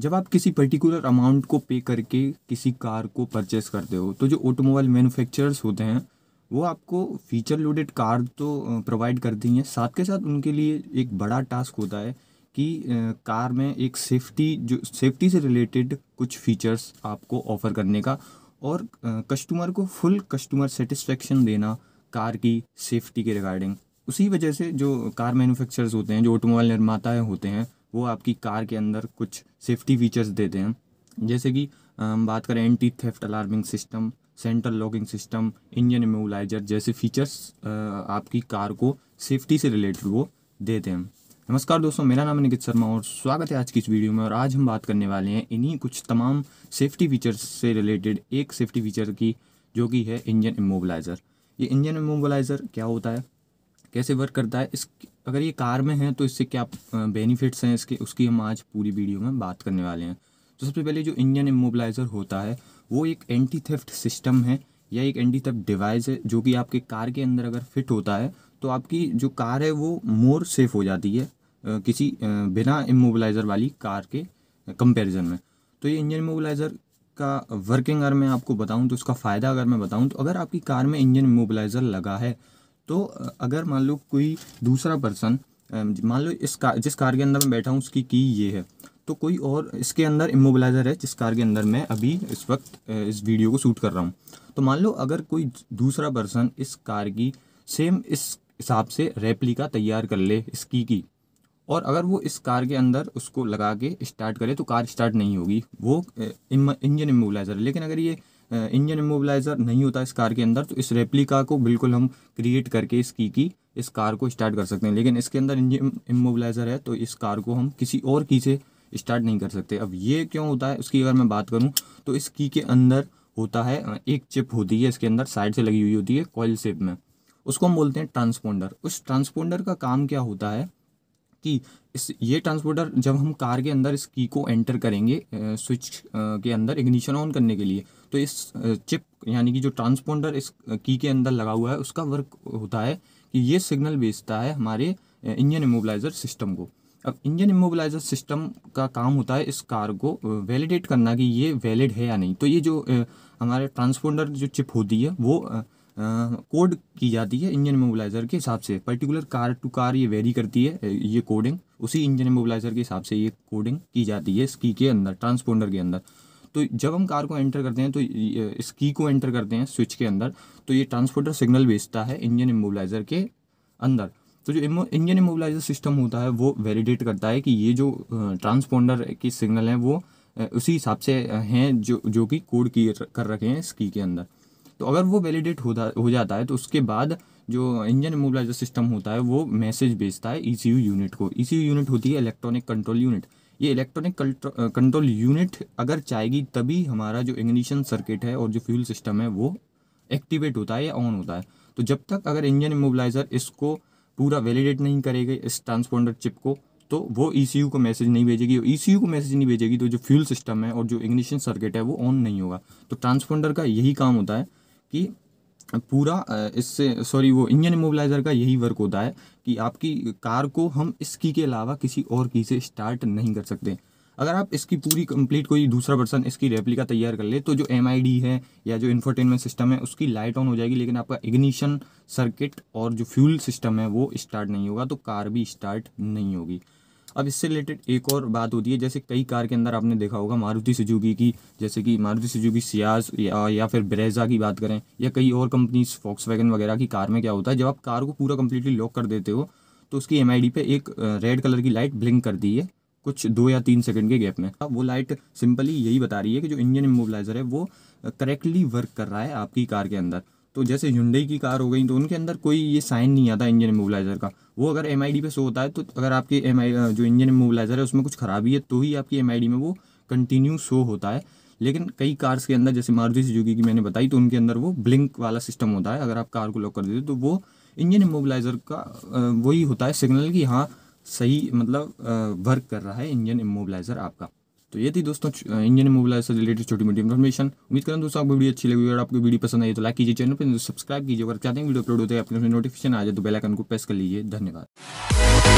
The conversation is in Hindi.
जब आप किसी पर्टिकुलर अमाउंट को पे करके किसी कार को परचेस करते हो तो जो ऑटोमोबाइल मैन्युफैक्चरर्स होते हैं वो आपको फीचर लोडेड कार तो प्रोवाइड करते ही हैं साथ के साथ उनके लिए एक बड़ा टास्क होता है कि कार में एक सेफ्टी जो सेफ्टी से रिलेटेड कुछ फीचर्स आपको ऑफ़र करने का और कस्टमर को फुल कस्टमर सेटिस्फेक्शन देना कार की सेफ्टी के रिगार्डिंग उसी वजह से जो कार मैन्युफैक्चरर्स होते हैं जो ऑटोमोबाइल निर्माताएँ होते हैं वो आपकी कार के अंदर कुछ सेफ्टी फीचर्स देते हैं जैसे कि हम बात करें anti theft alarming system central locking system engine immobiliser जैसे फीचर्स आपकी कार को सेफ्टी से रिलेटेड वो देते हैं नमस्कार दोस्तों मेरा नाम है निकित शर्मा और स्वागत है आज की इस वीडियो में और आज हम बात करने वाले हैं इन्हीं कुछ तमाम सेफ्टी फीचर्स से रिलेटेड एक सेफ्टी फीचर की जो कि है इंजन इमोबलाइज़र ये इंजन इमोबलाइज़र क्या होता है कैसे वर्क करता है इस अगर ये कार में है तो इससे क्या बेनिफिट्स हैं इसके उसकी हम आज पूरी वीडियो में बात करने वाले हैं तो सबसे पहले जो इंजन इमोबलाइज़र होता है वो एक एंटी थेफ्ट सिस्टम है या एक एंटी थेफ्ट डिवाइस है जो कि आपके कार के अंदर अगर फिट होता है तो आपकी जो कार है वो मोर सेफ हो जाती है किसी बिना इमोबलाइज़र वाली कार के कंपेरिजन में तो ये इंजन इमोबलाइज़र का वर्किंग अगर मैं आपको बताऊं तो उसका फ़ायदा अगर मैं बताऊं तो अगर आपकी कार में इंजन इमोबलाइज़र लगा है तो अगर मान लो कोई दूसरा पर्सन मान लो इस कार जिस कार के अंदर मैं बैठा हूँ उसकी की ये है तो कोई और इसके अंदर इमोबलाइज़र है जिस कार के अंदर मैं अभी इस वक्त इस वीडियो को शूट कर रहा हूँ तो मान लो अगर कोई दूसरा पर्सन इस कार की सेम इस हिसाब से रेप्लिका तैयार कर ले इस की की और अगर वो इस कार के अंदर उसको लगा के स्टार्ट करे तो कार स्टार्ट नहीं होगी वो इंजन इमोबलाइज़र लेकिन अगर ये इंजन इमोबलाइज़र नहीं होता इस कार के अंदर तो इस रेप्लिका को बिल्कुल हम क्रिएट करके इस की की इस कार को स्टार्ट कर सकते हैं लेकिन इसके अंदर इंजन इमोबलाइज़र है तो इस कार को हम किसी और की से स्टार्ट नहीं कर सकते अब ये क्यों होता है उसकी अगर मैं बात करूँ तो इस की के अंदर होता है एक चिप होती है इसके अंदर साइड से लगी हुई होती है कॉयल शेप में उसको हम बोलते हैं ट्रांसपोंडर उस ट्रांसपोंडर का काम क्या होता है की इस ये ट्रांसपोर्टर जब हम कार के अंदर इस की को एंटर करेंगे स्विच के अंदर इग्निशन ऑन करने के लिए तो इस चिप यानी कि जो ट्रांसपोर्टर इस की के अंदर लगा हुआ है उसका वर्क होता है कि ये सिग्नल भेजता है हमारे इंजन इमोबलाइज़र सिस्टम को अब इंजन इमोबलाइजर सिस्टम का काम होता है इस कार को वैलिडेट करना कि ये वैलिड है या नहीं तो ये जो हमारे ट्रांसपोर्टर जो चिप होती है वो कोड की जाती है इंजन मोबिलाइजर के हिसाब से पर्टिकुलर कार टू कार ये वेरी करती है ये कोडिंग उसी इंजन मोबिलाइजर के हिसाब से ये कोडिंग की जाती है स्की के अंदर ट्रांसपोंडर के अंदर तो जब हम कार को एंटर करते हैं तो स्की को एंटर करते हैं स्विच के अंदर तो ये ट्रांसपोर्टर सिग्नल भेजता है इंजन इमोबलाइज़र के अंदर तो जो इंजन इमोबलाइज़र सिस्टम होता है वो वैलिडेट करता है कि ये जो ट्रांसपोंडर के सिग्नल हैं वो उसी हिसाब से हैं जो जो कि कोड किए कर रखे हैं स्की के अंदर तो अगर वो वैलिडेट हो जाता है तो उसके बाद जो इंजन इमोबलाइजर सिस्टम होता है वो मैसेज भेजता है ई e यूनिट को ई e यूनिट होती है इलेक्ट्रॉनिक कंट्रोल यूनिट ये इलेक्ट्रॉनिक कंट्रोल यूनिट अगर चाहेगी तभी हमारा जो इग्निशन सर्किट है और जो फ्यूल सिस्टम है वो एक्टिवेट होता है या ऑन होता है तो जब तक अगर इंजन इमोबलाइजर इसको पूरा वैलिडेट नहीं करेगा इस ट्रांसपोंडर चिप को तो वो ई e को मैसेज नहीं भेजेगी और ई को मैसेज नहीं भेजेगी तो जो फ्यूल सिस्टम है और जो इग्निशन सर्किट है वो ऑन नहीं होगा तो ट्रांसपोंडर का यही काम होता है कि पूरा इससे सॉरी वो इंजन इमोबलाइज़र का यही वर्क होता है कि आपकी कार को हम इस की के अलावा किसी और की से स्टार्ट नहीं कर सकते अगर आप इसकी पूरी कंप्लीट कोई दूसरा पर्सन इसकी रेप्लिका तैयार कर ले तो जो एम है या जो इन्फोटेनमेंट सिस्टम है उसकी लाइट ऑन हो जाएगी लेकिन आपका इग्निशन सर्किट और जो फ्यूल सिस्टम है वो स्टार्ट नहीं होगा तो कार भी स्टार्ट नहीं होगी अब इससे रिलेटेड एक और बात होती है जैसे कई कार के अंदर आपने देखा होगा मारुति सुजुकी की जैसे कि मारुति सुजुकी सियाज या, या फिर ब्रेजा की बात करें या कई और कंपनी फॉक्स वगैरह की कार में क्या होता है जब आप कार को पूरा कम्प्लीटली लॉक कर देते हो तो उसकी एम पे एक रेड कलर की लाइट ब्लिंक कर दी है कुछ दो या तीन सेकंड के गैप में अब वो लाइट सिंपली यही बता रही है कि जो इंजन इमोबलाइजर है वो करेक्टली वर्क कर रहा है आपकी कार के अंदर तो जैसे ह्यूडई की कार हो गई तो उनके अंदर कोई ये साइन नहीं आता इंजन इमोबलाइज़र का वो अगर एम पे शो होता है तो अगर आपके एम जो इंजन इमोबलाइज़र है उसमें कुछ खराबी है तो ही आपकी एम में वो कंटिन्यू शो होता है लेकिन कई कार्स के अंदर जैसे मारुति सुजुकी की मैंने बताई तो उनके अंदर वो ब्लिंक वाला सिस्टम होता है अगर आप कार को लॉक कर देते तो वो इंजन इमोबलाइज़र का वही होता है सिग्नल कि हाँ सही मतलब वर्क कर रहा है इंजन इमोबलाइज़र आपका तो ये थी दोस्तों इंडियन मोबाइल से रिलेटेड छोटी मोटी इन्फॉर्मेशन उम्मीद करता दोस्तों आपको वीडियो अच्छी लगी अगर आपको वीडियो पसंद आई तो लाइक कीजिए चैनल पर सब्सक्राइब कीजिए अगर चाहते हैं वीडियो अपलोड होते हैं अपने नोटिफिकेशन आ जाए तो बेलाइकन को प्रेस कर लीजिए धन्यवाद